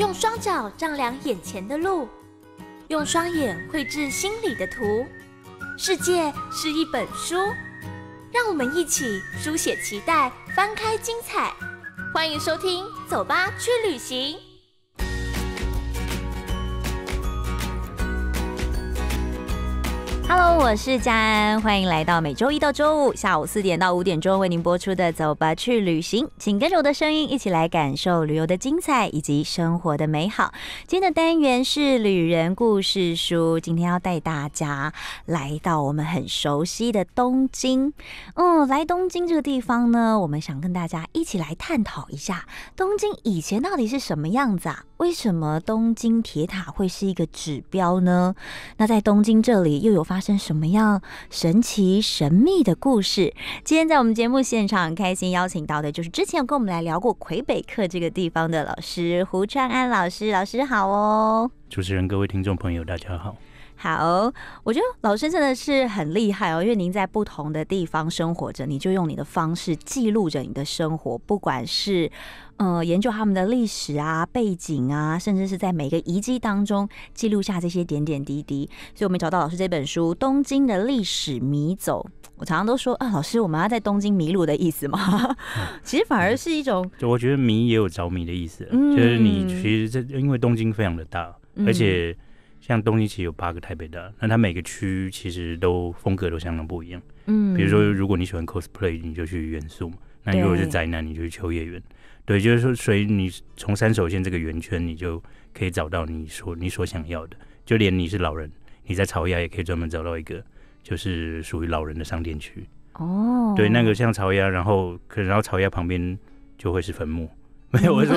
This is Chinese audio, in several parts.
用双脚丈量眼前的路，用双眼绘制心里的图。世界是一本书，让我们一起书写期待，翻开精彩。欢迎收听，走吧，去旅行。Hello，我是佳安，欢迎来到每周一到周五下午四点到五点钟为您播出的《走吧去旅行》。请跟着我的声音一起来感受旅游的精彩以及生活的美好。今天的单元是旅人故事书，今天要带大家来到我们很熟悉的东京。嗯，来东京这个地方呢，我们想跟大家一起来探讨一下东京以前到底是什么样子啊？为什么东京铁塔会是一个指标呢？那在东京这里又有发发生什么样神奇神秘的故事？今天在我们节目现场开心邀请到的，就是之前有跟我们来聊过魁北克这个地方的老师胡川安老师。老师好哦！主持人、各位听众朋友，大家好。好，我觉得老师真的是很厉害哦，因为您在不同的地方生活着，你就用你的方式记录着你的生活，不管是呃研究他们的历史啊、背景啊，甚至是在每个遗迹当中记录下这些点点滴滴。所以，我们找到老师这本书《东京的历史迷走》，我常常都说啊，老师，我们要在东京迷路的意思吗？其实反而是一种，我觉得迷也有着迷的意思，就是你其实这因为东京非常的大，而且。像东京其实有八个台北的，那它每个区其实都风格都相当不一样。嗯，比如说如果你喜欢 cosplay，你就去元素嘛。那如果是宅男，你就去秋叶原。对，就是说，所以你从三手线这个圆圈，你就可以找到你所你所想要的。就连你是老人，你在朝鸭也可以专门找到一个，就是属于老人的商店区。哦，对，那个像朝鸭，然后可然后朝鸭旁边就会是坟墓，没有我说。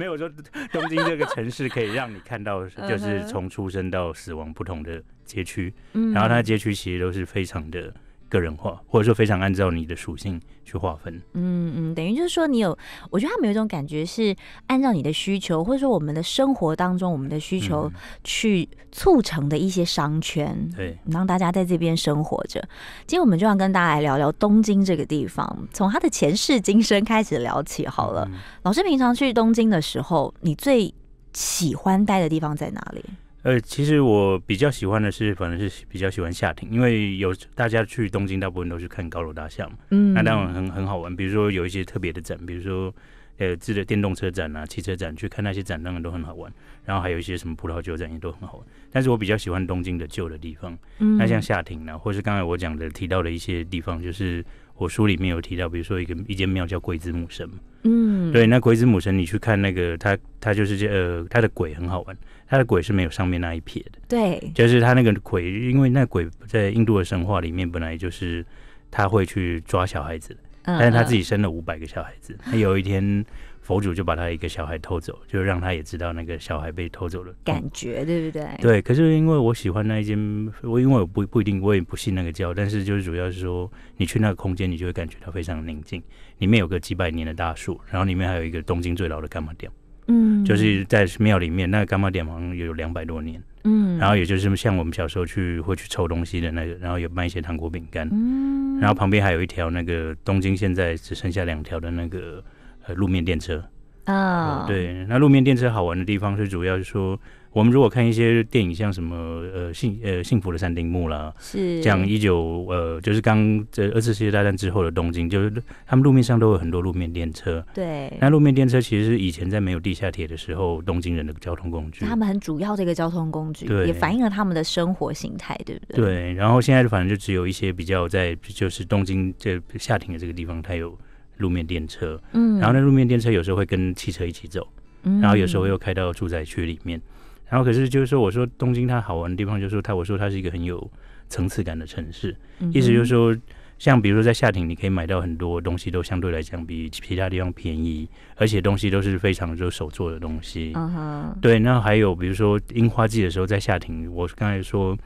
没有说东京这个城市可以让你看到，就是从出生到死亡不同的街区，然后它街区其实都是非常的。个人化，或者说非常按照你的属性去划分。嗯嗯，等于就是说，你有，我觉得他们有一种感觉是按照你的需求，或者说我们的生活当中我们的需求去促成的一些商圈，对，让大家在这边生活着。今天我们就要跟大家来聊聊东京这个地方，从它的前世今生开始聊起好了。老师平常去东京的时候，你最喜欢待的地方在哪里？呃，其实我比较喜欢的是，反正是比较喜欢夏天，因为有大家去东京，大部分都是看高楼大厦嘛，嗯，那当然很很好玩。比如说有一些特别的展，比如说呃，自的电动车展啊、汽车展，去看那些展，当然都很好玩。然后还有一些什么葡萄酒展，也都很好。玩。但是我比较喜欢东京的旧的地方，嗯、那像夏庭呢，或是刚才我讲的提到的一些地方，就是。我书里面有提到，比如说一个一间庙叫鬼子母神，嗯，对，那鬼子母神你去看那个，他他就是这呃，他的鬼很好玩，他的鬼是没有上面那一撇的，对，就是他那个鬼，因为那鬼在印度的神话里面本来就是他会去抓小孩子，但是他自己生了五百个小孩子，他有一天。佛祖就把他一个小孩偷走，就让他也知道那个小孩被偷走了感觉，对不对？对。可是因为我喜欢那一间，我因为我不不一定，我也不信那个教，但是就是主要是说，你去那个空间，你就会感觉到非常宁静。里面有个几百年的大树，然后里面还有一个东京最老的干麻店，嗯，就是在庙里面，那个干麻店好像有两百多年，嗯。然后也就是像我们小时候去会去抽东西的那个，然后有卖一些糖果饼干，嗯。然后旁边还有一条那个东京现在只剩下两条的那个。呃，路面电车啊，对，那路面电车好玩的地方，是主要是说，我们如果看一些电影，像什么呃幸呃幸福的三丁目啦，是讲一九呃，就是刚在二次世界大战之后的东京，就是他们路面上都有很多路面电车。对，那路面电车其实是以前在没有地下铁的时候，东京人的交通工具，他们很主要的一个交通工具，也反映了他们的生活形态，对不对？对，然后现在反正就只有一些比较在，就是东京这下田的这个地方，它有。路面电车，嗯，然后那路面电车有时候会跟汽车一起走，嗯，然后有时候又开到住宅区里面，然后可是就是说，我说东京它好玩的地方就是说，它我说它是一个很有层次感的城市，嗯，意思就是说，像比如说在夏天你可以买到很多东西，都相对来讲比其他地方便宜，而且东西都是非常就手做的东西，嗯哼，对，那还有比如说樱花季的时候，在夏天，我刚才说。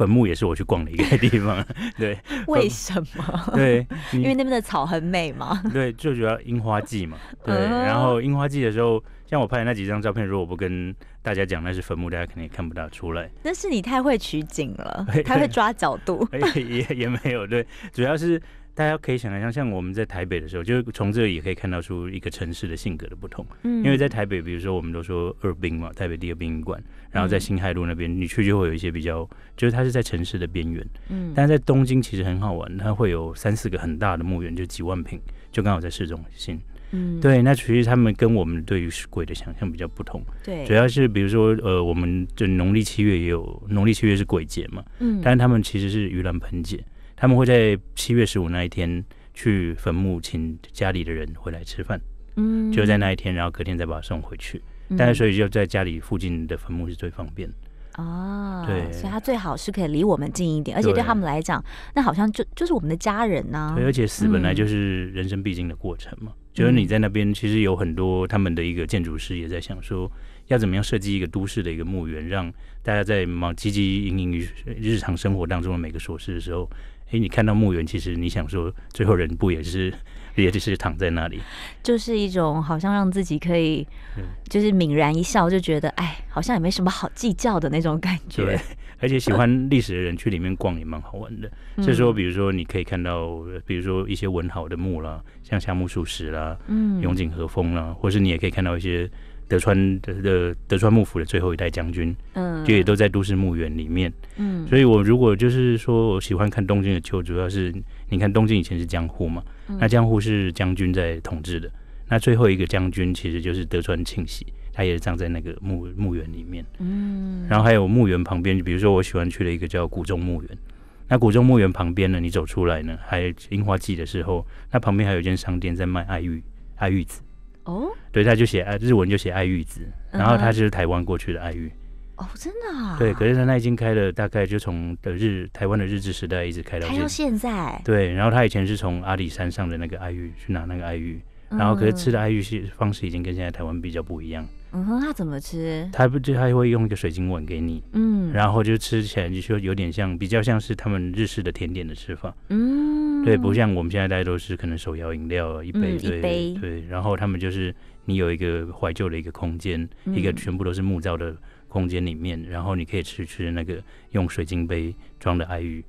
坟墓也是我去逛的一个地方，对，为什么？对，因为那边的草很美嘛。对，最主要樱花季嘛。对，然后樱花季的时候，像我拍的那几张照片，如果不跟大家讲那是坟墓，大家肯定也看不到出来。那是你太会取景了，太会抓角度。也也没有，对，主要是大家可以想象，像我们在台北的时候，就是从这里也可以看到出一个城市的性格的不同。嗯，因为在台北，比如说我们都说二兵嘛，台北第二殡仪馆。然后在新海路那边，你去就会有一些比较，就是它是在城市的边缘，嗯，但是在东京其实很好玩，它会有三四个很大的墓园，就几万平，就刚好在市中心，嗯，对。那其实他们跟我们对于鬼的想象比较不同，对，主要是比如说，呃，我们就农历七月也有农历七月是鬼节嘛，嗯，但是他们其实是盂兰盆节，他们会在七月十五那一天去坟墓请家里的人回来吃饭，嗯，就在那一天，然后隔天再把它送回去。但所以就在家里附近的坟墓是最方便，啊，对，所以他最好是可以离我们近一点，而且对他们来讲，那好像就就是我们的家人呢。对，而且死本来就是人生必经的过程嘛。就是你在那边，其实有很多他们的一个建筑师也在想说，要怎么样设计一个都市的一个墓园，让大家在忙汲汲营营于日常生活当中的每个琐事的时候，哎，你看到墓园，其实你想说，最后人不也是？也就是躺在那里，就是一种好像让自己可以，就是泯然一笑，就觉得哎，好像也没什么好计较的那种感觉。对，而且喜欢历史的人去里面逛也蛮好玩的。所以说，比如说你可以看到，比如说一些文豪的墓啦，像夏目漱石啦，嗯，永井和风啦，或是你也可以看到一些德川的德川幕府的最后一代将军，嗯，就也都在都市墓园里面。嗯，所以我如果就是说我喜欢看东京的秋，主要是。你看东京以前是江户嘛？那江户是将军在统治的。那最后一个将军其实就是德川庆喜，他也是葬在那个墓墓园里面。嗯，然后还有墓园旁边，比如说我喜欢去的一个叫古中墓园。那古中墓园旁边呢，你走出来呢，还樱花季的时候，那旁边还有一间商店在卖爱玉爱玉子。哦，对，他就写爱日文就写爱玉子，然后他就是台湾过去的爱玉。哦，真的啊！对，可是他那已经开了大概就从的日台湾的日治时代一直开到开到现在。对，然后他以前是从阿里山上的那个爱玉去拿那个爱玉，然后可是吃的爱玉是方式已经跟现在台湾比较不一样。嗯哼，他怎么吃？他不就他会用一个水晶碗给你，嗯，然后就吃起来就说有点像比较像是他们日式的甜点的吃法。嗯，对，不像我们现在大家都是可能手摇饮料一杯一杯对，然后他们就是你有一个怀旧的一个空间，一个全部都是木造的。空间里面，然后你可以吃吃那个用水晶杯装的爱玉，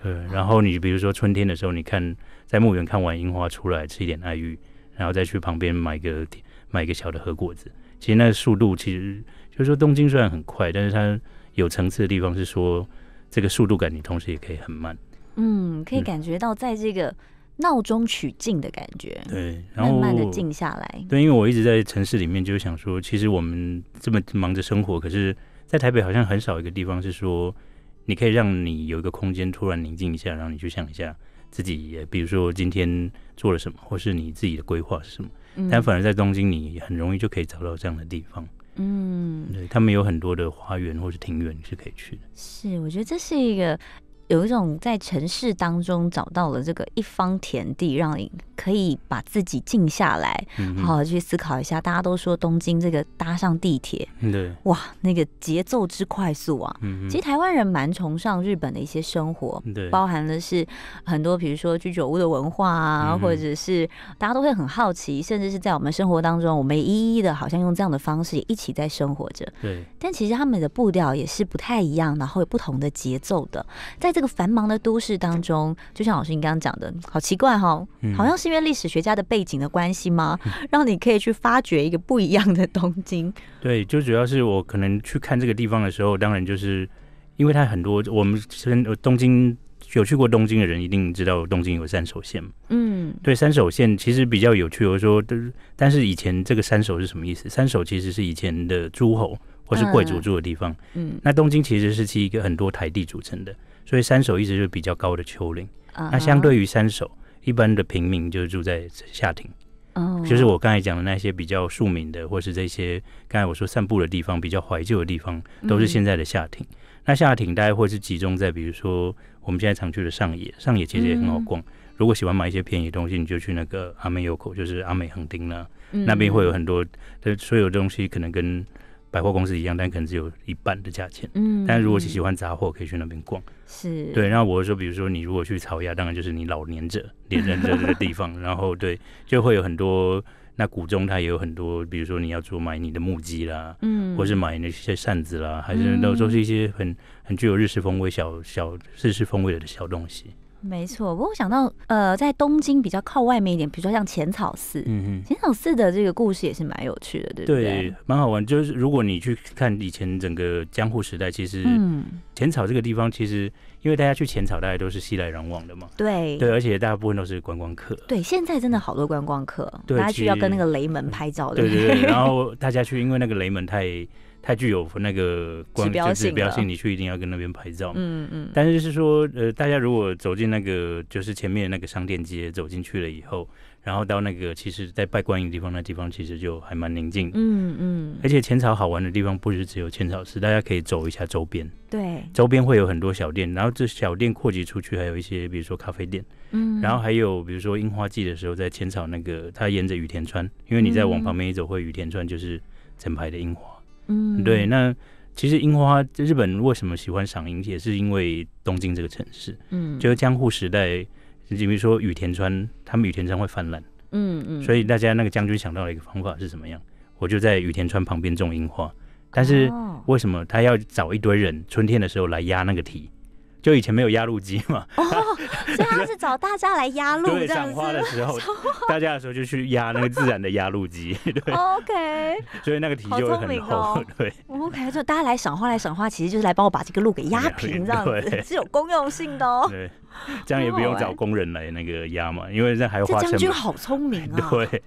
对。然后你比如说春天的时候，你看在墓园看完樱花出来，吃一点爱玉，然后再去旁边买个买一个小的核果子。其实那个速度，其实就是说东京虽然很快，但是它有层次的地方是说这个速度感，你同时也可以很慢。嗯，可以感觉到在这个。闹中取静的感觉，对，然后慢慢的静下来。对，因为我一直在城市里面，就是想说，其实我们这么忙着生活，可是在台北好像很少一个地方是说，你可以让你有一个空间突然宁静一下，然后你去想一下自己，比如说今天做了什么，或是你自己的规划是什么。但反而在东京，你很容易就可以找到这样的地方。嗯，对，他们有很多的花园或是庭院，你是可以去的。是，我觉得这是一个。有一种在城市当中找到了这个一方田地，让你可以把自己静下来，好好去思考一下。大家都说东京这个搭上地铁，对哇，那个节奏之快速啊！其实台湾人蛮崇尚日本的一些生活，对，包含的是很多，比如说居酒屋的文化啊，或者是大家都会很好奇，甚至是在我们生活当中，我们一一的好像用这样的方式也一起在生活着。对，但其实他们的步调也是不太一样，然后有不同的节奏的，在这。繁忙的都市当中，就像老师你刚刚讲的，好奇怪哈，好像是因为历史学家的背景的关系吗？让你可以去发掘一个不一样的东京。对，就主要是我可能去看这个地方的时候，当然就是因为它很多。我们东京有去过东京的人一定知道，东京有三手线嗯，对，三手线其实比较有趣。我说，但是但是以前这个三手是什么意思？三手其实是以前的诸侯或是贵族住的地方。嗯，那东京其实是是一个很多台地组成的。所以三手一直就是比较高的丘陵，那相对于三手，一般的平民就是住在下庭。哦，就是我刚才讲的那些比较庶民的，或是这些刚才我说散步的地方，比较怀旧的地方，都是现在的下町。那下庭大概会是集中在，比如说我们现在常去的上野，上野其实也很好逛。如果喜欢买一些便宜的东西，你就去那个阿美有口，就是阿美横丁呢，那边会有很多，所有东西可能跟。百货公司一样，但可能只有一半的价钱。嗯，但如果是喜欢杂货，可以去那边逛。是，对。然后我说，比如说你如果去草亚，当然就是你老年者、老年人的地方。然后对，就会有很多那古中，它也有很多，比如说你要做买你的木屐啦，嗯，或是买那些扇子啦，还是都都是一些很很具有日式风味、小小日式风味的小东西。没错，不过我想到，呃，在东京比较靠外面一点，比如说像浅草寺，嗯浅草寺的这个故事也是蛮有趣的，对不对？对，蛮好玩。就是如果你去看以前整个江户时代，其实浅草这个地方，其实因为大家去浅草，大家都是熙来攘往的嘛，对对，而且大部分都是观光客。对，现在真的好多观光客，大家去要跟那个雷门拍照的，对对对，然后大家去，因为那个雷门太。太具有那个光，就是标性，你去一定要跟那边拍照。嗯嗯。但是就是说，呃，大家如果走进那个，就是前面那个商店街走进去了以后，然后到那个，其实，在拜观音的地方，那地方其实就还蛮宁静。嗯嗯。而且浅草好玩的地方不是只有浅草寺，大家可以走一下周边。对。周边会有很多小店，然后这小店扩及出去，还有一些，比如说咖啡店。嗯。然后还有，比如说樱花季的时候，在浅草那个，它沿着羽田川，因为你在往旁边一走，会羽田川，就是整排的樱花。嗯，对，那其实樱花，日本为什么喜欢赏樱，也是因为东京这个城市。嗯，就是江户时代，你比如说雨田川，他们雨田川会泛滥。嗯嗯，所以大家那个将军想到了一个方法是什么样？我就在雨田川旁边种樱花。但是为什么他要找一堆人春天的时候来压那个题？就以前没有压路机嘛，哦，所以他是找大家来压路这样子。赏花的时候，大家的时候就去压那个自然的压路机。对，OK。所以那个题就很聪明哦。对，OK，就大家来赏花，来赏花其实就是来帮我把这个路给压平这样子，是有公用性的。哦。对，这样也不用找工人来那个压嘛，因为这还花城。这将军好聪明啊。对，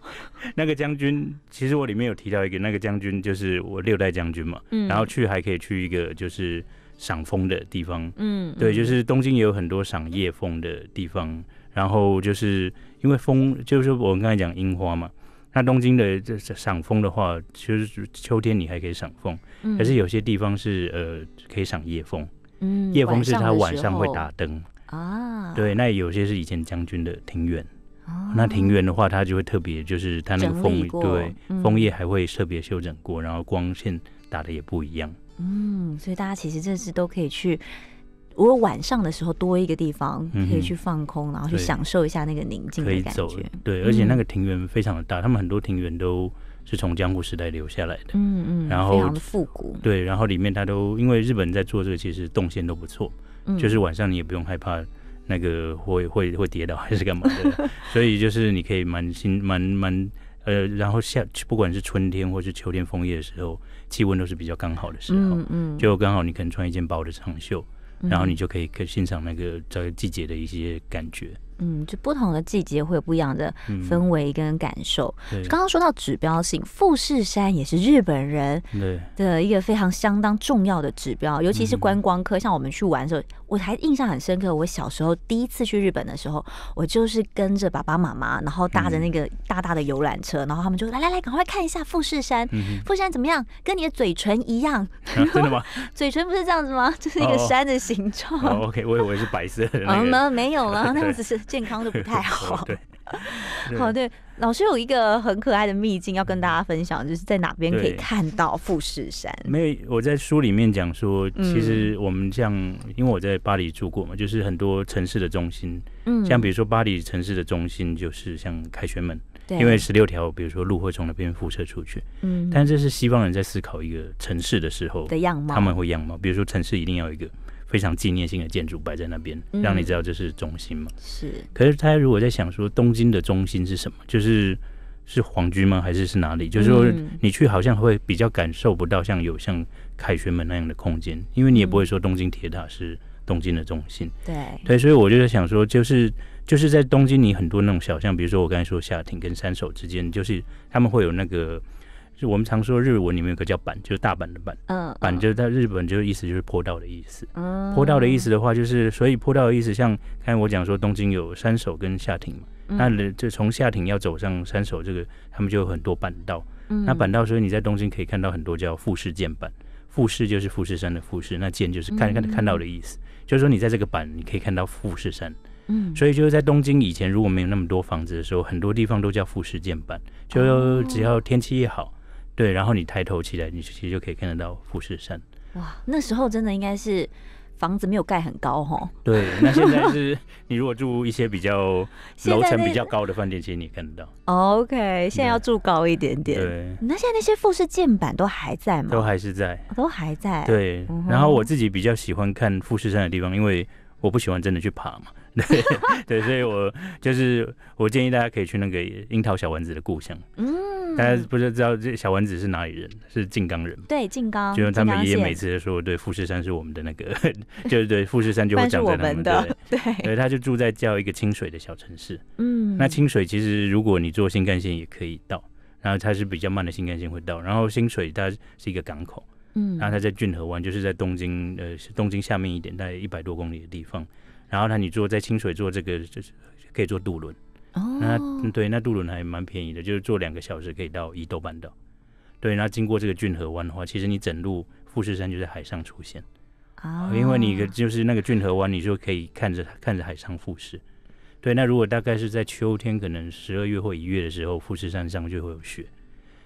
那个将军，其实我里面有提到一个那个将军，就是我六代将军嘛。嗯。然后去还可以去一个就是。赏风的地方，嗯，对，就是东京也有很多赏夜风的地方。然后就是因为风，就是我们刚才讲樱花嘛。那东京的这赏风的话，其实秋天你还可以赏风，可是有些地方是呃可以赏夜风。嗯，夜风是它晚上会打灯啊。对，那有些是以前将军的庭哦、那庭院的话，它就会特别就是它那个枫对，枫叶还会特别修整过，然后光线打的也不一样。嗯，所以大家其实这次都可以去。如果晚上的时候多一个地方可以去放空，然后去享受一下那个宁静的感觉。对，而且那个庭园非常的大，他们很多庭园都是从江户时代留下来的。嗯嗯，然后非常的复古。对，然后里面它都因为日本在做这个，其实动线都不错。嗯。就是晚上你也不用害怕那个会会会跌倒还是干嘛的，所以就是你可以蛮心蛮蛮。呃，然后夏不管是春天或是秋天，枫叶的时候，气温都是比较刚好的时候，就刚好你可能穿一件薄的长袖，然后你就可以可欣赏那个在季节的一些感觉。嗯，就不同的季节会有不一样的氛围跟感受。刚刚说到指标性，富士山也是日本人的一个非常相当重要的指标，尤其是观光客。像我们去玩的时候，我还印象很深刻。我小时候第一次去日本的时候，我就是跟着爸爸妈妈，然后搭着那个大大的游览车，然后他们就来来来，赶快看一下富士山，富士山怎么样？跟你的嘴唇一样，真的吗？嘴唇不是这样子吗？就是一个山的形状。OK，我以为是白色的。啊，没有了，那样子是。健康的不太 好。好对，老师有一个很可爱的秘境要跟大家分享，就是在哪边可以看到富士山？没有，我在书里面讲说，其实我们像，因为我在巴黎住过嘛，就是很多城市的中心，嗯，像比如说巴黎城市的中心就是像凯旋门，因为十六条，比如说路会从那边辐射出去，嗯，但这是西方人在思考一个城市的时候的样貌，他们会样貌，比如说城市一定要一个。非常纪念性的建筑摆在那边，让你知道这是中心嘛？是。可是他如果在想说东京的中心是什么，就是是皇居吗？还是是哪里？就是说你去好像会比较感受不到像有像凯旋门那样的空间，因为你也不会说东京铁塔是东京的中心。对对，所以我就在想说，就是就是在东京，你很多那种小巷，比如说我刚才说下町跟三手之间，就是他们会有那个。就我们常说日文里面有个叫板，就是大板的板。嗯，板就是在日本，就是意思就是坡道的意思。嗯，坡道的意思的话，就是所以坡道的意思，像刚才我讲说东京有山手跟下町嘛，那就从下町要走上山手这个，他们就有很多板道。那板道，所以你在东京可以看到很多叫富士见板，富士就是富士山的富士，那见就是看看看到的意思，就是说你在这个板你可以看到富士山。嗯，所以就是在东京以前如果没有那么多房子的时候，很多地方都叫富士见板，就只要天气一好。对，然后你抬头起来，你其实就可以看得到富士山。哇，那时候真的应该是房子没有盖很高吼。对，那现在是你如果住一些比较 楼层比较高的饭店，其实你看得到。OK，现在要住高一点点。对，那现在那些富士建板都还在吗？都还是在？都还在。对，然后我自己比较喜欢看富士山的地方，因为我不喜欢真的去爬嘛。对对，所以我就是我建议大家可以去那个樱桃小丸子的故乡。嗯。大家不是知道这小丸子是哪里人？是静冈人。对，静冈。就他们爷爷每次都说，对富士山是我们的那个，就对富士山就会 长在那们。对，对，他就住在叫一个清水的小城市。嗯。那清水其实如果你坐新干线也可以到，然后它是比较慢的新干线会到。然后清水它是一个港口，嗯，然后它在骏河湾，就是在东京呃东京下面一点，大概一百多公里的地方。然后它，你坐在清水坐这个就是可以坐渡轮。哦，那对，那渡轮还蛮便宜的，就是坐两个小时可以到伊豆半岛。对，那经过这个骏河湾的话，其实你整路富士山就在海上出现。哦。因为你就是那个骏河湾，你就可以看着看着海上富士。对，那如果大概是在秋天，可能十二月或一月的时候，富士山上就会有雪。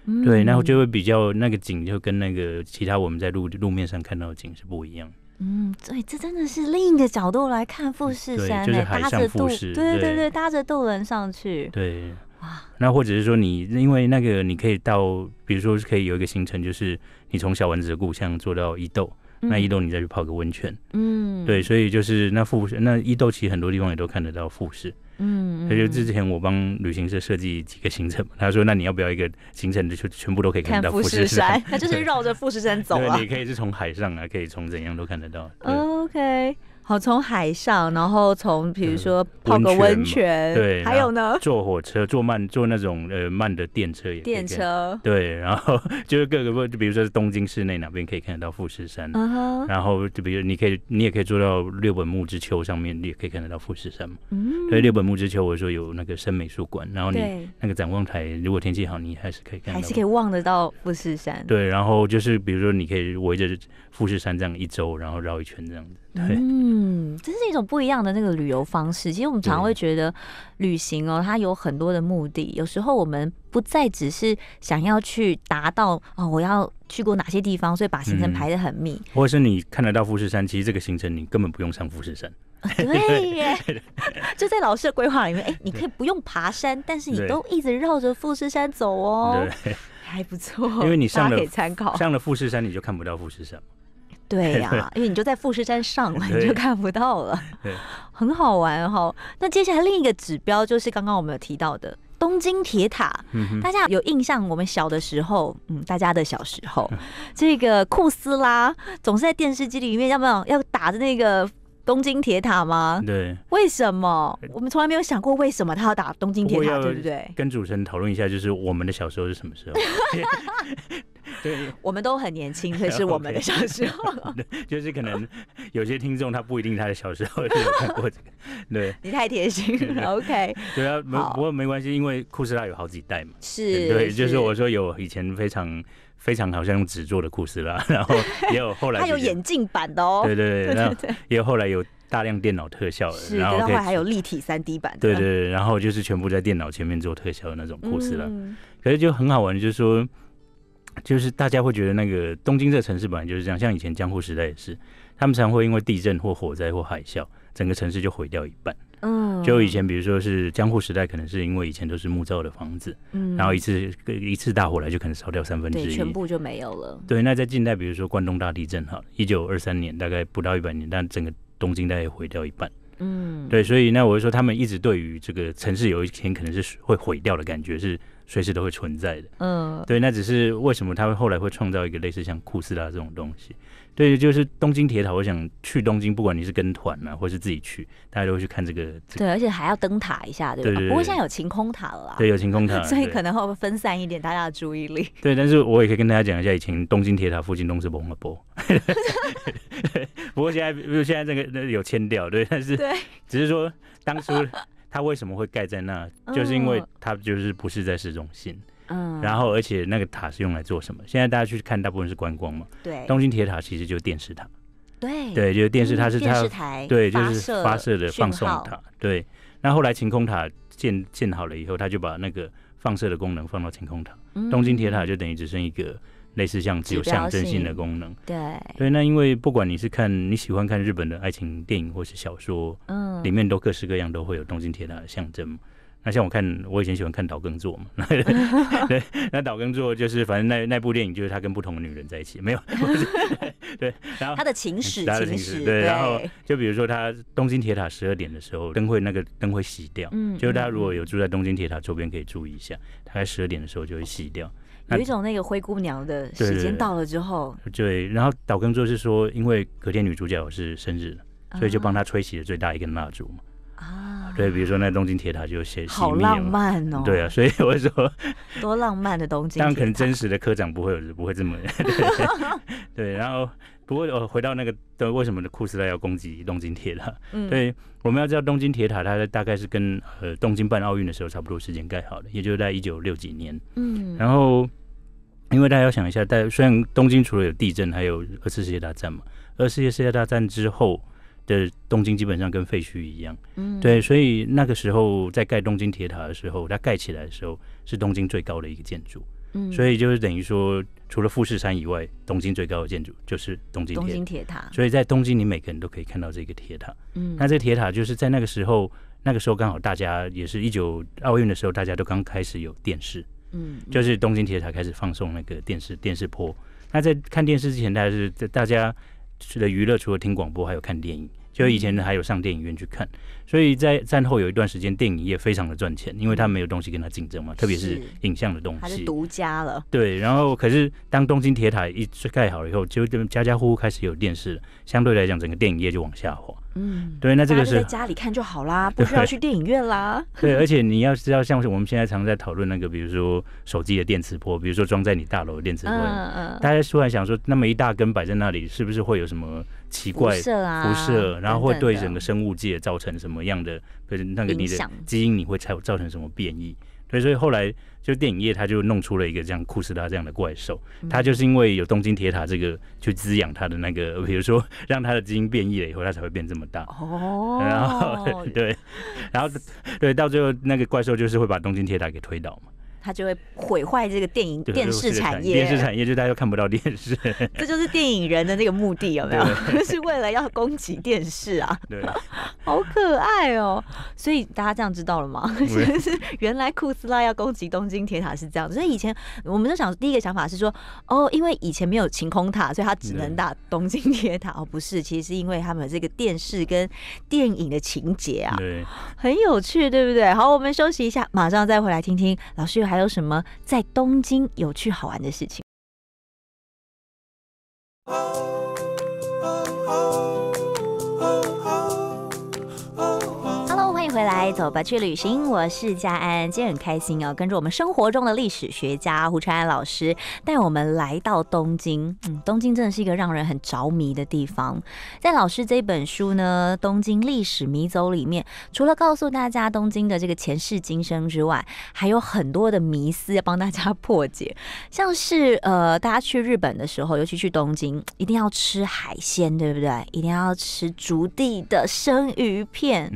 对，对，那就会比较那个景，就跟那个其他我们在路路面上看到的景是不一样。嗯，对，这真的是另一个角度来看富士山是搭着渡，对对对对，搭着渡轮上去，对，哇，那或者是说你，因为那个你可以到，比如说可以有一个行程，就是你从小丸子的故乡坐到伊豆，那伊豆你再去泡个温泉，嗯，对，所以就是那富士，那伊豆其实很多地方也都看得到富士。嗯，他就之前我帮旅行社设计几个行程，他说那你要不要一个行程就全部都可以看到富士山，他就是绕着富士山走啊，你可以是从海上啊，可以从怎样都看得到。OK。好，从海上，然后从比如说泡个温泉，对，还有呢，坐火车坐慢坐那种呃慢的电车，电车对，然后 就是各个不就比如说东京市内哪边可以看得到富士山，嗯哼，然后就比如你可以你也可以坐到六本木之丘上面，你也可以看得到富士山嘛，嗯，对，六本木之丘我说有那个深美术馆，然后你那个展望台如果天气好，你还是可以看，还是可以望得到富士山，对，然后就是比如说你可以围着富士山这样一周，然后绕一圈这样子。嗯，这是一种不一样的那个旅游方式。其实我们常常会觉得，旅行哦，它有很多的目的。有时候我们不再只是想要去达到哦，我要去过哪些地方，所以把行程排的很密。或是你看得到富士山，其实这个行程你根本不用上富士山。对，耶，就在老师的规划里面，哎，你可以不用爬山，但是你都一直绕着富士山走哦，还不错。因为你上了参考上了富士山，你就看不到富士山。对呀，因为你就在富士山上了，你就看不到了。对，很好玩哈。那接下来另一个指标就是刚刚我们有提到的东京铁塔。大家有印象？我们小的时候，嗯，大家的小时候，这个库斯拉总是在电视机里面，要不要要打着那个东京铁塔吗？对，为什么我们从来没有想过为什么他要打东京铁塔，对不对？跟主持人讨论一下，就是我们的小时候是什么时候？对，我们都很年轻，这 是我们的小时候。就是可能有些听众他不一定他的小时候就看过，对。你太贴心了，OK。对啊，不过没关系，因为库斯拉有好几代嘛。是。对，就是我说有以前非常非常好像用纸做的库斯拉，然后也有后来。它有眼镜版的哦。对对对。然后也有后来有大量电脑特效的，然后后来还有立体三 D 版。对对对，然后就是全部在电脑前面做特效的那种库斯拉，可是就很好玩，就是说。就是大家会觉得那个东京这个城市本来就是这样，像以前江户时代也是，他们常会因为地震或火灾或海啸，整个城市就毁掉一半。嗯，就以前比如说是江户时代，可能是因为以前都是木造的房子，嗯，然后一次一次大火来就可能烧掉三分之一，全部就没有了。对，那在近代，比如说关东大地震哈，一九二三年大概不到一百年，但整个东京大概毁掉一半。嗯，对，所以那我就说他们一直对于这个城市有一天可能是会毁掉的感觉是。随时都会存在的，嗯，对，那只是为什么他会后来会创造一个类似像酷斯拉这种东西，对，就是东京铁塔。我想去东京，不管你是跟团呢，或是自己去，大家都会去看这个。对，而且还要灯塔一下，对吧？对。不过现在有晴空塔了。对，有晴空塔，所以可能会分散一点大家的注意力。对，但是我也可以跟大家讲一下，以前东京铁塔附近都是蒙了波，不过现在，比如现在这个那有迁掉，对，但是对，只是说当初。它为什么会盖在那？就是因为它就是不是在市中心。嗯，然后而且那个塔是用来做什么？现在大家去看，大部分是观光嘛。对，东京铁塔其实就是电视塔。对对，就是电视，它是它、对发射发射的放送塔。对，那后来晴空塔建建好了以后，他就把那个放射的功能放到晴空塔，东京铁塔就等于只剩一个。类似像只有象征性的功能，对，所以那因为不管你是看你喜欢看日本的爱情电影或是小说，嗯，里面都各式各样都会有东京铁塔的象征嘛。那像我看我以前喜欢看岛耕作嘛，对，那岛耕作就是反正那那部电影就是他跟不同的女人在一起，没有，对，然后他的情史，他的情史，对，然后就比如说他东京铁塔十二点的时候灯会那个灯会熄掉，嗯，就是大家如果有住在东京铁塔周边可以注意一下，大概十二点的时候就会熄掉。有一种那个灰姑娘的时间到了之后，对，然后岛更就是说，因为隔天女主角是生日，所以就帮她吹起了最大一根蜡烛嘛。啊，对，比如说那东京铁塔就写好浪漫哦。对啊，所以我说 多浪漫的东京，但可能真实的科长不会有，不会这么对。对，然后不过我回到那个为什么的库斯代要攻击东京铁塔？对，我们要知道东京铁塔它大概是跟呃东京办奥运的时候差不多时间盖好的，也就是在一九六几年。嗯，然后。因为大家要想一下，但虽然东京除了有地震，还有二次世界大战嘛。二次世界大战之后的东京基本上跟废墟一样，对，所以那个时候在盖东京铁塔的时候，它盖起来的时候是东京最高的一个建筑。嗯，所以就是等于说，除了富士山以外，东京最高的建筑就是东京铁塔。东京铁塔。所以在东京，你每个人都可以看到这个铁塔。嗯，那这个铁塔就是在那个时候，那个时候刚好大家也是一九奥运的时候，大家都刚开始有电视。嗯，就是东京铁塔开始放送那个电视电视播。那在看电视之前，大家是大家的娱乐，除了听广播，还有看电影。就以前还有上电影院去看。所以在战后有一段时间，电影业非常的赚钱，因为他没有东西跟他竞争嘛，特别是影像的东西，独家了。对，然后可是当东京铁塔一盖好了以后，就家家户户开始有电视了，相对来讲，整个电影业就往下滑。嗯，对，那这个是在家里看就好啦，不需要去电影院啦。对，而且你要知道，像我们现在常在讨论那个，比如说手机的电磁波，比如说装在你大楼的电磁波，嗯嗯，大家突然想说，那么一大根摆在那里，是不是会有什么奇怪辐射？然后会对整个生物界造成什么样的？就是那个你的基因，你会造造成什么变异？所以，所以后来就电影业，他就弄出了一个像库斯拉这样的怪兽，他就是因为有东京铁塔这个去滋养他的那个，比如说 让他的基因变异了以后，他才会变这么大。哦，然后 对，然后对，到最后那个怪兽就是会把东京铁塔给推倒嘛。他就会毁坏这个电影电视产业，电视产业就大家就看不到电视，这就是电影人的那个目的有没有？是为了要攻击电视啊？对，好可爱哦！所以大家这样知道了吗？是原来库斯拉要攻击东京铁塔是这样。所以以前我们就想第一个想法是说，哦，因为以前没有晴空塔，所以他只能打东京铁塔。哦，不是，其实是因为他们这个电视跟电影的情节啊，对，很有趣，对不对？好，我们休息一下，马上再回来听听老师。还有什么在东京有趣好玩的事情？来走吧，去旅行。我是佳安，今天很开心哦，跟着我们生活中的历史学家胡川安老师带我们来到东京。嗯，东京真的是一个让人很着迷的地方。在老师这本书呢，《东京历史迷走》里面，除了告诉大家东京的这个前世今生之外，还有很多的迷思要帮大家破解。像是呃，大家去日本的时候，尤其去东京，一定要吃海鲜，对不对？一定要吃竹地的生鱼片。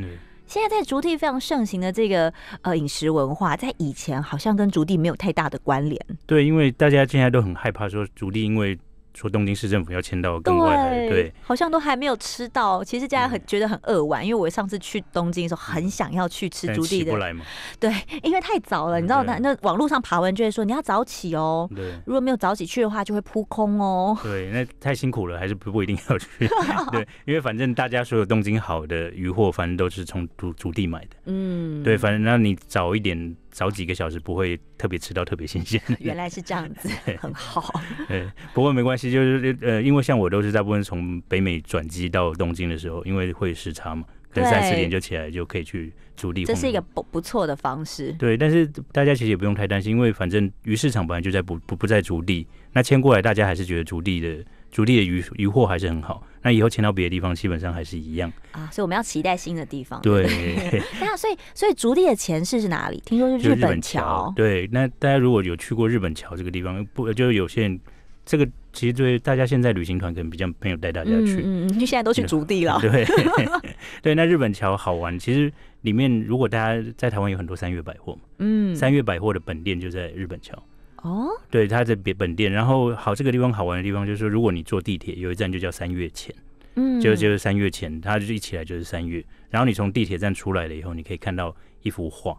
现在在竹地非常盛行的这个呃饮食文化，在以前好像跟竹地没有太大的关联。对，因为大家现在都很害怕说竹地因为。说东京市政府要迁到更外，对，好像都还没有吃到。其实大家很觉得很扼腕，因为我上次去东京的时候，很想要去吃朱棣的，对，因为太早了。你知道那那网络上爬文就会说你要早起哦，对，如果没有早起去的话，就会扑空哦。对，那太辛苦了，还是不不一定要去。对，因为反正大家所有东京好的鱼货，反正都是从竹竹地买的。嗯，对，反正那你早一点。少几个小时不会特别吃到特别新鲜原来是这样子，很好。对，不过没关系，就是呃，因为像我都是大部分从北美转机到东京的时候，因为会时差嘛，可能三四点就起来就可以去足立。这是一个不不错的方式。对，但是大家其实也不用太担心，因为反正鱼市场本来就在不不不在逐利。那迁过来大家还是觉得逐利的。竹地的渔渔获还是很好，那以后迁到别的地方基本上还是一样啊，所以我们要期待新的地方。对，那所以所以竹地的前世是哪里？听说是日本桥。对，那大家如果有去过日本桥这个地方，不就是有些人这个其实对大家现在旅行团可能比较没有带大家去，嗯，就现在都去竹地了。对，对，那日本桥好玩，其实里面如果大家在台湾有很多三月百货嘛，嗯，三月百货的本店就在日本桥。哦，对，他在别本店。然后好，这个地方好玩的地方就是说，如果你坐地铁，有一站就叫三月前，嗯，就就是三月前，它就一起来就是三月。然后你从地铁站出来了以后，你可以看到一幅画，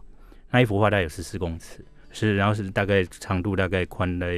那一幅画大概有十四公尺，是，然后是大概长度大概宽的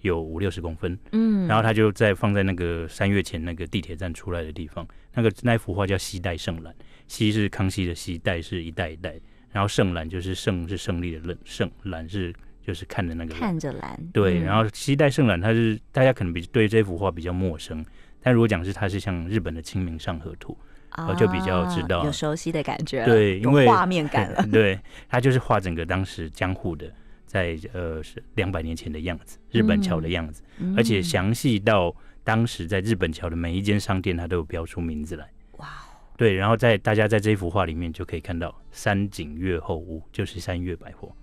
有五六十公分，嗯，然后它就在放在那个三月前那个地铁站出来的地方，那个那幅画叫西代圣兰，西是康熙的西代是一代一代，然后圣兰就是圣是胜利的胜，圣兰是。就是看着那个看着蓝，对，然后西待圣兰，它是大家可能比对这幅画比较陌生，但如果讲是它是像日本的《清明上河图》，啊，就比较知道有熟悉的感觉，对，因为画面感了，对，它就是画整个当时江户的，在呃是两百年前的样子，日本桥的样子，而且详细到当时在日本桥的每一间商店，它都有标出名字来，哇哦，对，然后在大家在这幅画里面就可以看到三井月后屋，就是三月百货。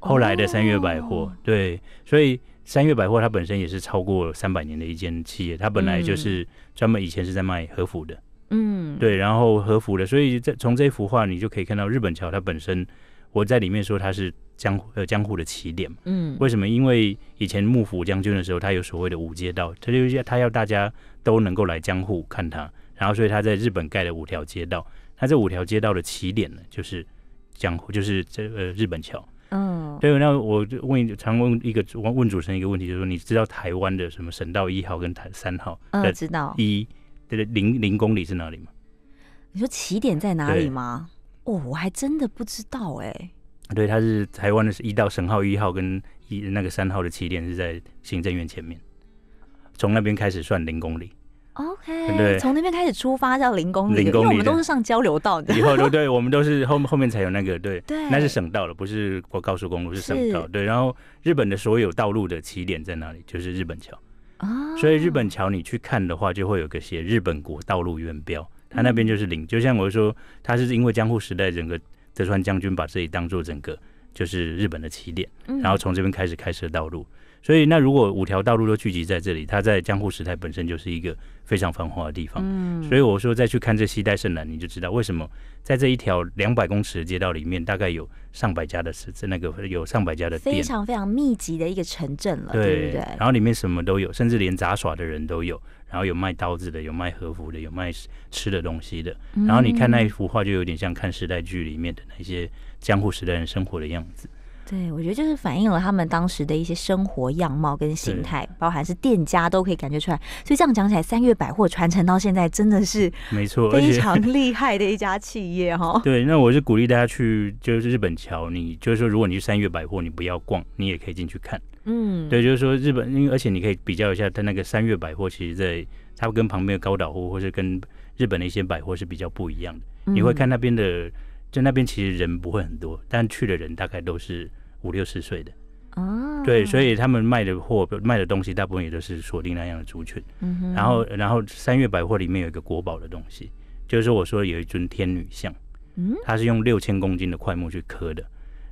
后来的三月百货，对，所以三月百货它本身也是超过三百年的一间企业，它本来就是专门以前是在卖和服的，嗯，对，然后和服的，所以在从这幅画你就可以看到日本桥它本身，我在里面说它是江呃江户的起点，嗯，为什么？因为以前幕府将军的时候，他有所谓的五街道，他就要他要大家都能够来江户看他，然后所以他在日本盖了五条街道，那这五条街道的起点呢，就是江户，就是这呃日本桥。嗯，对，那我就问常问一个问主持人一个问题，就是说你知道台湾的什么省道一号跟台三号嗯，知道一对，零零公里是哪里吗？你说起点在哪里吗？哦，我还真的不知道哎。对，它是台湾的一到省号一号跟一那个三号的起点是在行政院前面，从那边开始算零公里。OK，从那边开始出发叫零公里，因为我们都是上交流道的。以后都 对，我们都是后后面才有那个对，对，那是省道了，不是过高速公路是省道。对，然后日本的所有道路的起点在哪里？就是日本桥所以日本桥你去看的话，就会有个写日本国道路原标，它那边就是零，就像我说，他是因为江户时代整个德川将军把这里当做整个就是日本的起点，然后从这边开始开始道路。所以，那如果五条道路都聚集在这里，它在江户时代本身就是一个非常繁华的地方。嗯，所以我说再去看这西代圣南，你就知道为什么在这一条两百公尺的街道里面，大概有上百家的，是那个有上百家的非常非常密集的一个城镇了，对对对？然后里面什么都有，甚至连杂耍的人都有，然后有卖刀子的，有卖和服的，有卖吃的东西的。然后你看那一幅画，就有点像看时代剧里面的那些江户时代人生活的样子。对，我觉得就是反映了他们当时的一些生活样貌跟形态，包含是店家都可以感觉出来。所以这样讲起来，三月百货传承到现在真的是 没错，非常厉害的一家企业哈。对，那我是鼓励大家去就是日本桥，你就是说如果你去三月百货，你不要逛，你也可以进去看。嗯，对，就是说日本，因为而且你可以比较一下，它那个三月百货其实在它跟旁边的高岛屋或是跟日本的一些百货是比较不一样的。你会看那边的，就那边其实人不会很多，但去的人大概都是。五六十岁的，哦，对，所以他们卖的货、卖的东西，大部分也都是锁定那样的族群。嗯然后，然后三月百货里面有一个国宝的东西，就是说我说有一尊天女像，嗯，它是用六千公斤的块木去刻的。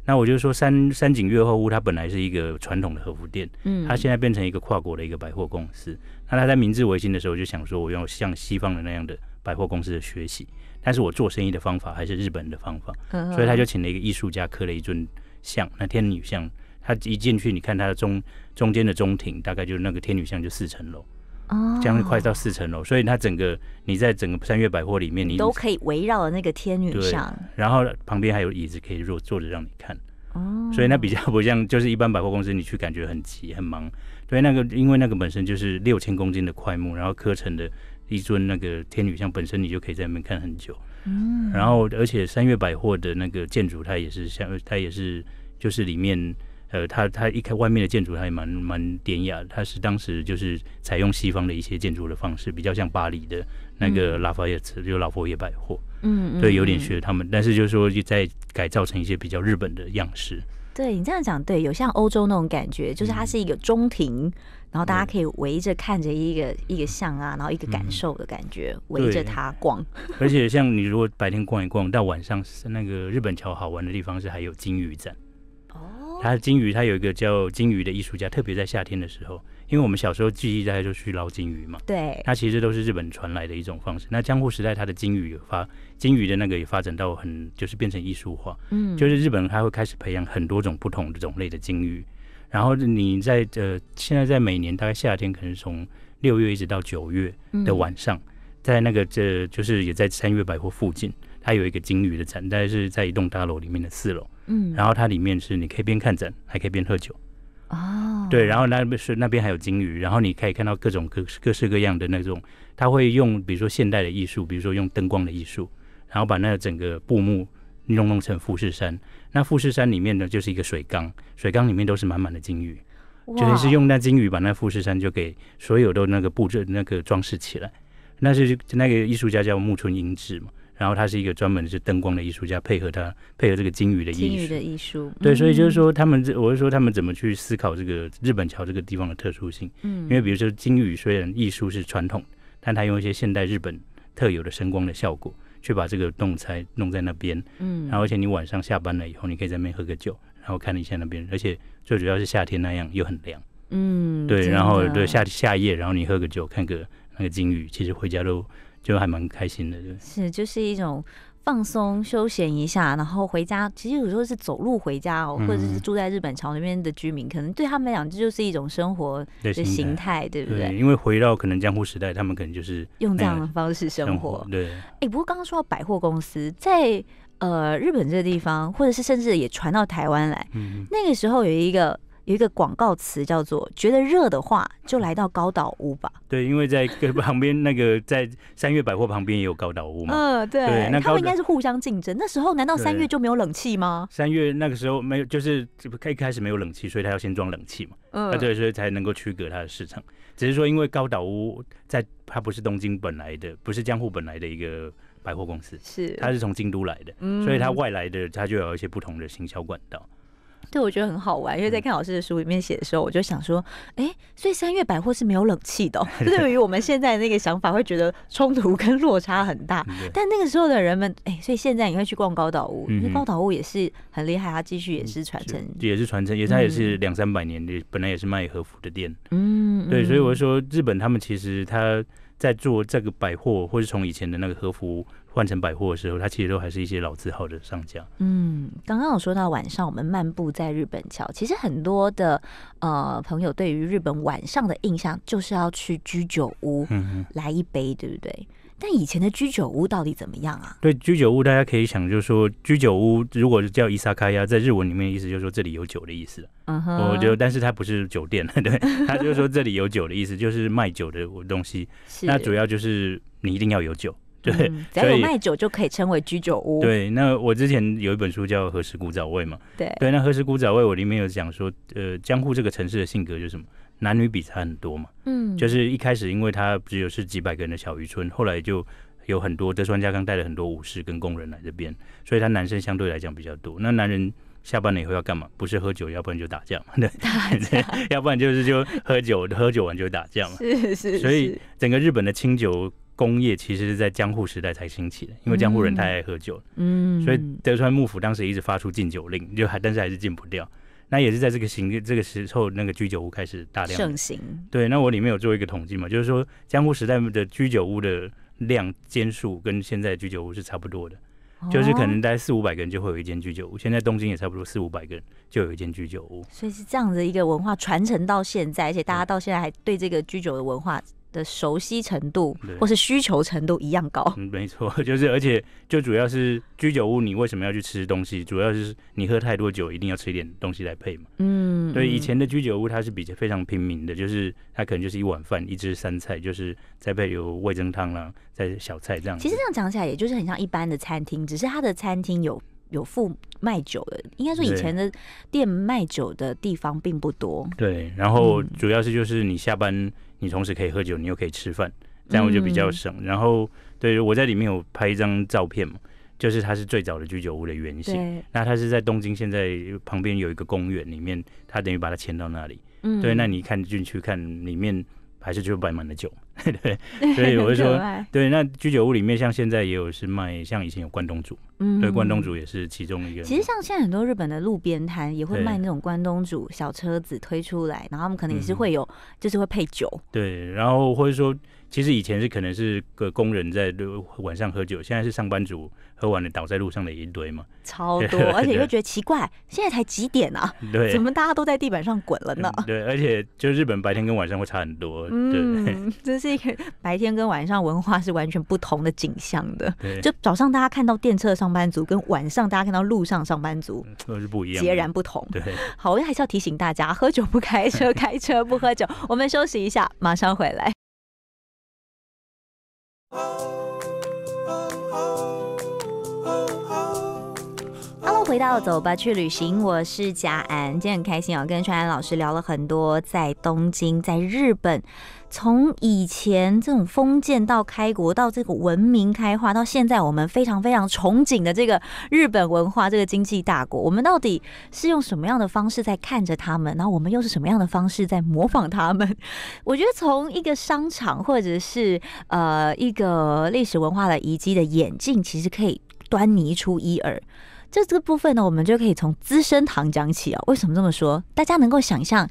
那我就说三三井月后屋，它本来是一个传统的和服店，嗯，它现在变成一个跨国的一个百货公司。那他在明治维新的时候就想说，我要像西方的那样的百货公司的学习，但是我做生意的方法还是日本的方法，所以他就请了一个艺术家刻了一尊。像那天女像，它一进去，你看它的中中间的中庭，大概就是那个天女像就四层楼，哦，将会快到四层楼，所以它整个你在整个三月百货里面，你都可以围绕那个天女像，然后旁边还有椅子可以坐坐着让你看，哦，所以那比较不像就是一般百货公司，你去感觉很急很忙，对，那个因为那个本身就是六千公斤的块木，然后刻成的一尊那个天女像本身，你就可以在那边看很久。嗯，然后而且三月百货的那个建筑，它也是像，它也是就是里面，呃，它它一开外面的建筑，它也蛮蛮典雅，它是当时就是采用西方的一些建筑的方式，比较像巴黎的那个拉叶耶，就老佛爷百货，嗯对，有点学他们，但是就是说在改造成一些比较日本的样式。对你这样讲，对，有像欧洲那种感觉，就是它是一个中庭。然后大家可以围着看着一个一个像啊，然后一个感受的感觉，围着它逛。而且像你如果白天逛一逛，到晚上是那个日本桥好玩的地方是还有金鱼展。哦。它金鱼，它有一个叫金鱼的艺术家，特别在夏天的时候，因为我们小时候记忆在就去捞金鱼嘛。对。那其实都是日本传来的一种方式。那江户时代，它的金鱼有发金鱼的那个也发展到很就是变成艺术化。嗯。就是日本它会开始培养很多种不同的种类的金鱼。然后你在呃，现在在每年大概夏天，可能从六月一直到九月的晚上，在那个这就是也在三月百货附近，它有一个金鱼的展，但是在一栋大楼里面的四楼。嗯，然后它里面是你可以边看展，还可以边喝酒。哦，对，然后那边是那边还有金鱼，然后你可以看到各种各各式各样的那种，他会用比如说现代的艺术，比如说用灯光的艺术，然后把那整个布幕。弄弄成富士山，那富士山里面呢就是一个水缸，水缸里面都是满满的金鱼，就是用那金鱼把那富士山就给所有都那个布置那个装饰起来。那是那个艺术家叫木村英治嘛，然后他是一个专门是灯光的艺术家，配合他配合这个金鱼的艺术，的艺术，对，所以就是说他们，我是说他们怎么去思考这个日本桥这个地方的特殊性，嗯，因为比如说金鱼虽然艺术是传统，但它用一些现代日本特有的声光的效果。去把这个弄才弄在那边，嗯，然后而且你晚上下班了以后，你可以在那边喝个酒，然后看一下那边，而且最主要是夏天那样又很凉，嗯，对，然后对夏夏夜，然后你喝个酒看个那个金鱼，其实回家都就还蛮开心的，对。是，就是一种。放松休闲一下，然后回家。其实有时候是走路回家哦，或者是住在日本桥那边的居民，可能对他们来讲这就是一种生活的形态，对不对？对，因为回到可能江户时代，他们可能就是用这样的方式生活。对。哎，不过刚刚说到百货公司，在呃日本这个地方，或者是甚至也传到台湾来，那个时候有一个。有一个广告词叫做“觉得热的话就来到高岛屋吧”。对，因为在旁边那个在三月百货旁边也有高岛屋嘛。嗯，对。那他们应该是互相竞争。那时候难道三月就没有冷气吗？三月那个时候没有，就是一开始没有冷气，所以他要先装冷气嘛。嗯。他这个时候才能够区隔它的市场。只是说，因为高岛屋在它不是东京本来的，不是江户本来的一个百货公司，是它是从京都来的，嗯、所以它外来的它就有一些不同的行销管道。对，我觉得很好玩，因为在看老师的书里面写的时候，我就想说，哎，所以三月百货是没有冷气的，哦。对于我们现在那个想法会觉得冲突跟落差很大。但那个时候的人们，哎，所以现在你会去逛高岛屋，因为高岛屋也是很厉害，他继续也是传承，也是传承，也他也是两三百年，也本来也是卖和服的店。嗯，对，所以我说日本他们其实他在做这个百货，或是从以前的那个和服。换成百货的时候，它其实都还是一些老字号的商家。嗯，刚刚有说到晚上，我们漫步在日本桥。其实很多的呃朋友对于日本晚上的印象，就是要去居酒屋，嗯来一杯，对不对？但以前的居酒屋到底怎么样啊？对，居酒屋大家可以想，就是说居酒屋如果叫伊萨卡亚，在日文里面的意思就是说这里有酒的意思。嗯哼，我就但是它不是酒店，对，它就是说这里有酒的意思，就是卖酒的东西。那主要就是你一定要有酒。对，只要有卖酒就可以称为居酒屋。对，那我之前有一本书叫《何时古早味》嘛。对。对，那《何时古早味》我里面有讲说，呃，江户这个城市的性格就是什么，男女比差很多嘛。嗯。就是一开始因为它只有是几百个人的小渔村，后来就有很多德川家康带了很多武士跟工人来这边，所以他男生相对来讲比较多。那男人下班了以后要干嘛？不是喝酒，要不然就打架嘛。对，要不然就是就喝酒，喝酒完就打架嘛。是是。所以整个日本的清酒。工业其实是在江户时代才兴起的，因为江户人太爱喝酒了，嗯，所以德川幕府当时一直发出禁酒令，就还但是还是禁不掉。那也是在这个行这个时候，那个居酒屋开始大量盛行。对，那我里面有做一个统计嘛，就是说江户时代的居酒屋的量间数跟现在居酒屋是差不多的，就是可能大概四五百个人就会有一间居酒屋。现在东京也差不多四五百个人就有一间居酒屋。所以是这样的一个文化传承到现在，而且大家到现在还对这个居酒的文化。的熟悉程度或是需求程度一样高，没错，就是而且就主要是居酒屋，你为什么要去吃东西？主要是你喝太多酒，一定要吃一点东西来配嘛。嗯，对，以前的居酒屋它是比较非常平民的，就是它可能就是一碗饭，一只三菜，就是再配有味增汤啦，再小菜这样。其实这样讲起来，也就是很像一般的餐厅，只是它的餐厅有有副卖酒的，应该说以前的店卖酒的地方并不多。对，然后主要是就是你下班。你同时可以喝酒，你又可以吃饭，这样我就比较省。然后，对，我在里面有拍一张照片嘛，就是它是最早的居酒屋的原型。那它是在东京，现在旁边有一个公园，里面它等于把它迁到那里。嗯，对，那你看进去看里面。还是就摆满了酒，对，所以我会说，对，那居酒屋里面，像现在也有是卖，像以前有关东煮，嗯，对，关东煮也是其中一个。其实像现在很多日本的路边摊也会卖那种关东煮，小车子推出来，然后他们可能也是会有，就是会配酒，对，然后或者说。其实以前是可能是个工人在晚上喝酒，现在是上班族喝完了倒在路上的一堆嘛，超多，而且又觉得奇怪，现在才几点啊？对，怎么大家都在地板上滚了呢？对，而且就日本白天跟晚上会差很多，嗯，这是一个白天跟晚上文化是完全不同的景象的，对，就早上大家看到电车上班族，跟晚上大家看到路上上班族都是不一样，截然不同。对，好，我们还是要提醒大家，喝酒不开车，开车不喝酒。我们休息一下，马上回来。Oh. 回到《走吧去旅行》，我是贾安，今天很开心啊，跟川安老师聊了很多，在东京，在日本，从以前这种封建到开国，到这个文明开化，到现在我们非常非常憧憬的这个日本文化，这个经济大国，我们到底是用什么样的方式在看着他们？然后我们又是什么样的方式在模仿他们？我觉得从一个商场，或者是呃一个历史文化的遗迹的演进，其实可以端倪出一二。就这个部分呢，我们就可以从资生堂讲起啊。为什么这么说？大家能够想象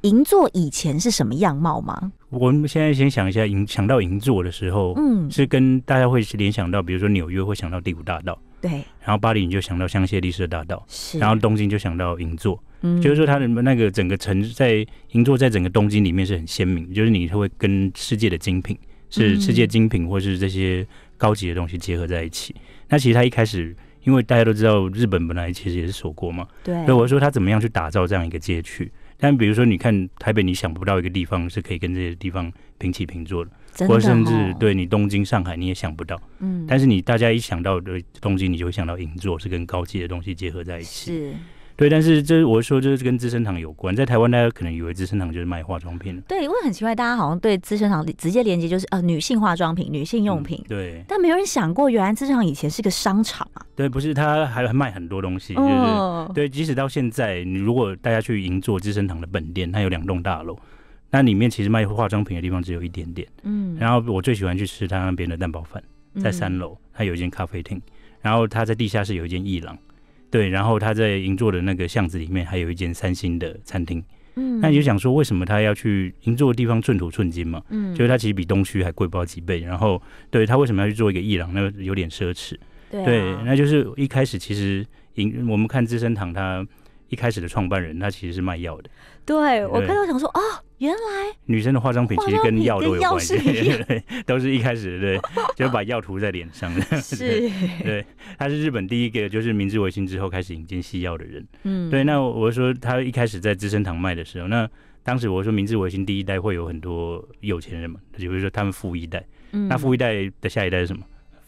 银座以前是什么样貌吗？我们现在先想一下，银想到银座的时候，嗯，是跟大家会联想到，比如说纽约会想到第五大道，对，然后巴黎你就想到香榭丽舍大道，是，然后东京就想到银座，嗯，就是说它的那个整个城在银座在整个东京里面是很鲜明，就是你会跟世界的精品，是世界精品或是这些高级的东西结合在一起。那其实它一开始。因为大家都知道，日本本来其实也是锁国嘛，对。以我说他怎么样去打造这样一个街区？但比如说，你看台北，你想不到一个地方是可以跟这些地方平起平坐的，或者甚至对你东京、上海你也想不到。嗯。但是你大家一想到的东京，你就会想到银座，是跟高级的东西结合在一起。是。对，但是这是我说，就是跟资生堂有关，在台湾大家可能以为资生堂就是卖化妆品的。对，因为很奇怪，大家好像对资生堂直接连接就是呃女性化妆品、女性用品。对。但没有人想过，原来资生堂以前是个商场啊。对，不是，它还卖很多东西，就是、对？对，即使到现在，你如果大家去银座资生堂的本店，它有两栋大楼，那里面其实卖化妆品的地方只有一点点。嗯。然后我最喜欢去吃它那边的蛋包饭，在三楼，它有一间咖啡厅，然后它在地下室有一间艺廊。对，然后他在银座的那个巷子里面还有一间三星的餐厅，嗯，那你就想说，为什么他要去银座的地方寸土寸金嘛？嗯，就是他其实比东区还贵不到几倍，然后对他为什么要去做一个艺郎，那有点奢侈，对，那就是一开始其实银我们看资生堂，他一开始的创办人他其实是卖药的，对我看到想说啊。原来女生的化妆品其实跟药都有关系，对，都是一开始对，就把药涂在脸上。是，对，他是日本第一个，就是明治维新之后开始引进西药的人，嗯，对。那我说他一开始在资生堂卖的时候，那当时我说明治维新第一代会有很多有钱人嘛，就比如说他们富一代，嗯，那富一代的下一代是什么？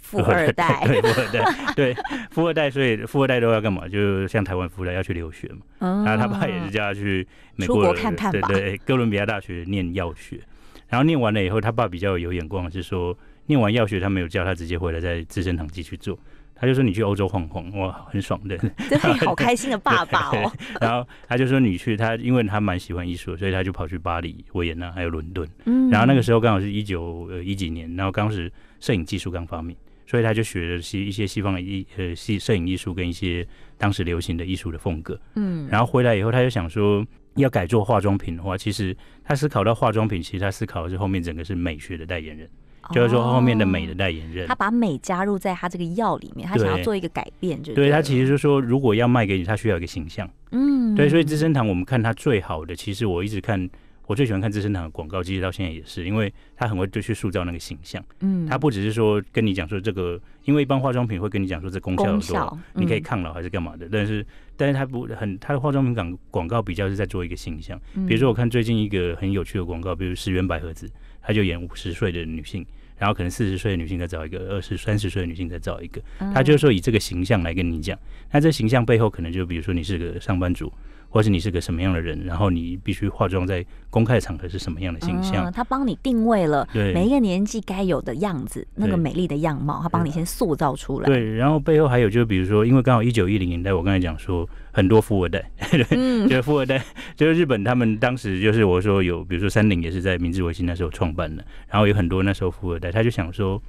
富二代，对富二代，对，富二代，所以富二代都要干嘛？就像台湾富二代要去留学嘛。然后他爸也是叫他去美国看看，对对，哥伦比亚大学念药学。然后念完了以后，他爸比较有眼光，是说念完药学，他没有叫他直接回来在资生堂继续做，他就说你去欧洲晃晃，哇，很爽的。真的好开心的爸爸哦。然后他就说你去，他因为他蛮喜欢艺术，所以他就跑去巴黎、维也纳还有伦敦。嗯。然后那个时候刚好是一九呃一几年，然后当时摄影技术刚发明。所以他就学了西一些西方的艺呃西摄影艺术跟一些当时流行的艺术的风格，嗯，然后回来以后他就想说要改做化妆品的话，其实他思考到化妆品，其实他思考的是后面整个是美学的代言人，就是说后面的美的代言人。他把美加入在他这个药里面，他想要做一个改变，就是对他其实就说如果要卖给你，他需要一个形象，嗯，对，所以资生堂我们看它最好的，其实我一直看。我最喜欢看资生堂的广告，其实到现在也是，因为他很会就去塑造那个形象。嗯，他不只是说跟你讲说这个，因为一般化妆品会跟你讲说这功效有多好，你可以抗老还是干嘛的，但是但是他不很他的化妆品广广告比较是在做一个形象。比如说，我看最近一个很有趣的广告，比如十元百合子，他就演五十岁的女性，然后可能四十岁的女性再找一个二十、三十岁的女性再找一个，她就是说以这个形象来跟你讲。那这形象背后可能就比如说你是个上班族。或是你是个什么样的人，然后你必须化妆在公开场合是什么样的形象？他帮你定位了每一个年纪该有的样子，那个美丽的样貌，他帮你先塑造出来。对，然后背后还有就是，比如说，因为刚好一九一零年代，我刚才讲说很多富二代，对，就是富二代，就是日本他们当时就是我说有，比如说三菱也是在明治维新那时候创办的，然后有很多那时候富二代，他就想说。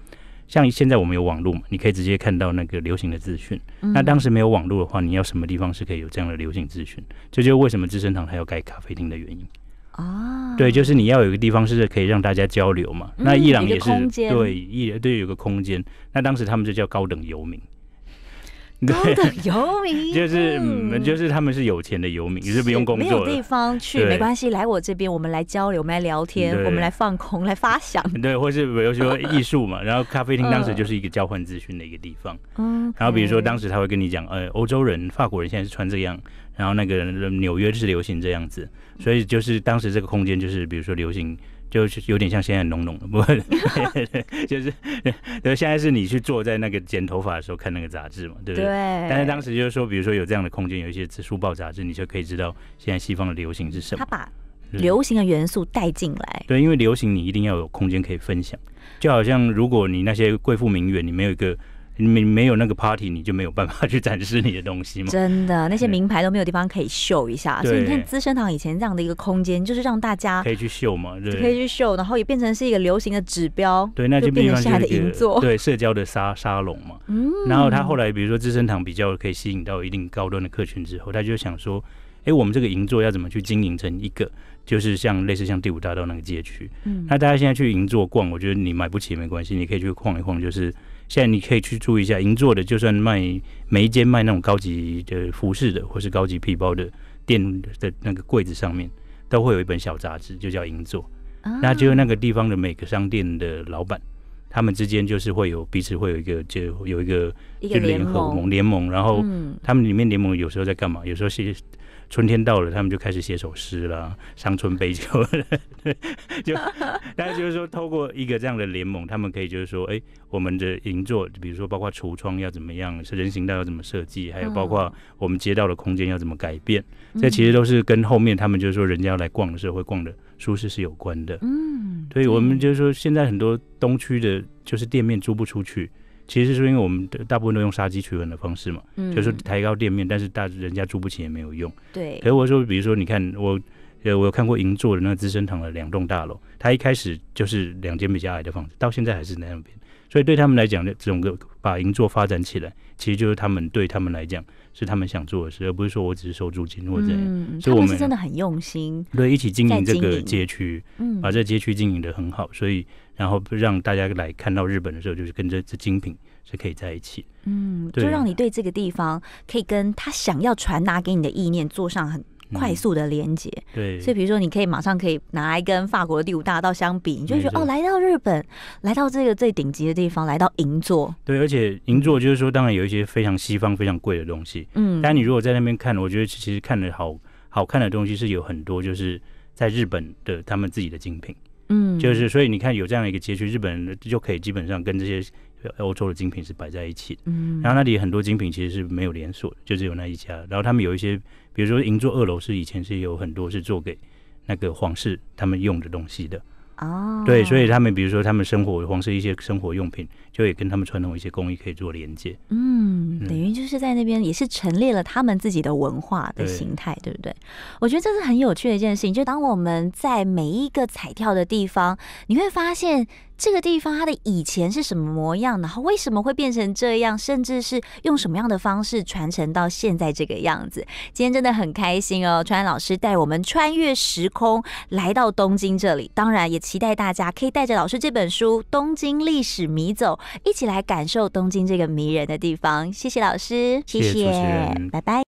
像现在我们有网络嘛，你可以直接看到那个流行的资讯。那当时没有网络的话，你要什么地方是可以有这样的流行资讯？这就是为什么资生堂还要盖咖啡厅的原因。啊，对，就是你要有一个地方，是可以让大家交流嘛。那伊朗也是，对，伊都有个空间。那当时他们就叫高等游民。高的游民 就是，就是他们是有钱的游民，你是不用工作没有地方去，没关系，来我这边，我们来交流，我们来聊天，我们来放空，来发想，对，或是比如说 艺术嘛，然后咖啡厅当时就是一个交换资讯的一个地方，嗯，然后比如说当时他会跟你讲，呃，欧洲人、法国人现在是穿这样，然后那个人纽约是流行这样子，所以就是当时这个空间就是比如说流行。就是有点像现在浓浓的，不，就是，现在是你去坐在那个剪头发的时候看那个杂志嘛，对不对？对。但是当时就是说，比如说有这样的空间，有一些书报杂志，你就可以知道现在西方的流行是什么。他把流行的元素带进来。对，因为流行你一定要有空间可以分享。就好像如果你那些贵妇名媛，你没有一个。你没没有那个 party，你就没有办法去展示你的东西嘛？真的，那些名牌都没有地方可以秀一下。所以你看，资生堂以前这样的一个空间，就是让大家可以去秀嘛，可以去秀，然后也变成是一个流行的指标。对，那就变成现在的银座，对，社交的沙沙龙嘛。嗯。然后他后来，比如说资生堂比较可以吸引到一定高端的客群之后，他就想说，哎，我们这个银座要怎么去经营成一个，就是像类似像第五大道那个街区？嗯。那大家现在去银座逛，我觉得你买不起没关系，你可以去逛一逛，就是。现在你可以去注意一下，银座的就算卖每一间卖那种高级的服饰的，或是高级皮包的店的那个柜子上面，都会有一本小杂志，就叫《银座》。那就那个地方的每个商店的老板，他们之间就是会有彼此会有一个就有一个就联合联盟，联盟。然后他们里面联盟有时候在干嘛？有时候是。春天到了，他们就开始写首诗了，伤春悲秋了。就，但是就是说，透过一个这样的联盟，他们可以就是说，哎，我们的银座，比如说包括橱窗要怎么样，人行道要怎么设计，还有包括我们街道的空间要怎么改变，这其实都是跟后面他们就是说人家要来逛的时候会逛的舒适是有关的。嗯，所以我们就是说，现在很多东区的就是店面租不出去。其实是因为我们大部分都用杀鸡取卵的方式嘛，就是抬高店面，但是大人家租不起也没有用。对，可是我说，比如说，你看我，呃，我有看过银座的那个资生堂的两栋大楼，它一开始就是两间比较矮的房子，到现在还是那样变。所以对他们来讲，这种个把银座发展起来，其实就是他们对他们来讲是他们想做的事，而不是说我只是收租金或者嗯。样。所以我们真的很用心，对，一起经营这个街区，嗯，把这街区经营的很好。所以然后让大家来看到日本的时候，就是跟这精品是可以在一起，嗯，就让你对这个地方可以跟他想要传达给你的意念做上很。快速的连接，对，所以比如说，你可以马上可以拿来跟法国的第五大道相比，你就觉得哦，来到日本，来到这个最顶级的地方，来到银座。对，而且银座就是说，当然有一些非常西方、非常贵的东西，嗯。但你如果在那边看，我觉得其实看的好好看的东西是有很多，就是在日本的他们自己的精品，嗯，就是所以你看有这样一个街区，日本人就可以基本上跟这些欧洲的精品是摆在一起的，嗯。然后那里很多精品其实是没有连锁，就只有那一家，然后他们有一些。比如说，银座二楼是以前是有很多是做给那个皇室他们用的东西的哦，对，所以他们比如说他们生活，皇室一些生活用品。就也跟他们传统一些工艺可以做连接，嗯，等于就是在那边也是陈列了他们自己的文化的形态，对不对？我觉得这是很有趣的一件事情。就当我们在每一个彩跳的地方，你会发现这个地方它的以前是什么模样，然后为什么会变成这样，甚至是用什么样的方式传承到现在这个样子。今天真的很开心哦，川老师带我们穿越时空来到东京这里，当然也期待大家可以带着老师这本书《东京历史迷走》。一起来感受东京这个迷人的地方。谢谢老师，谢谢，拜拜。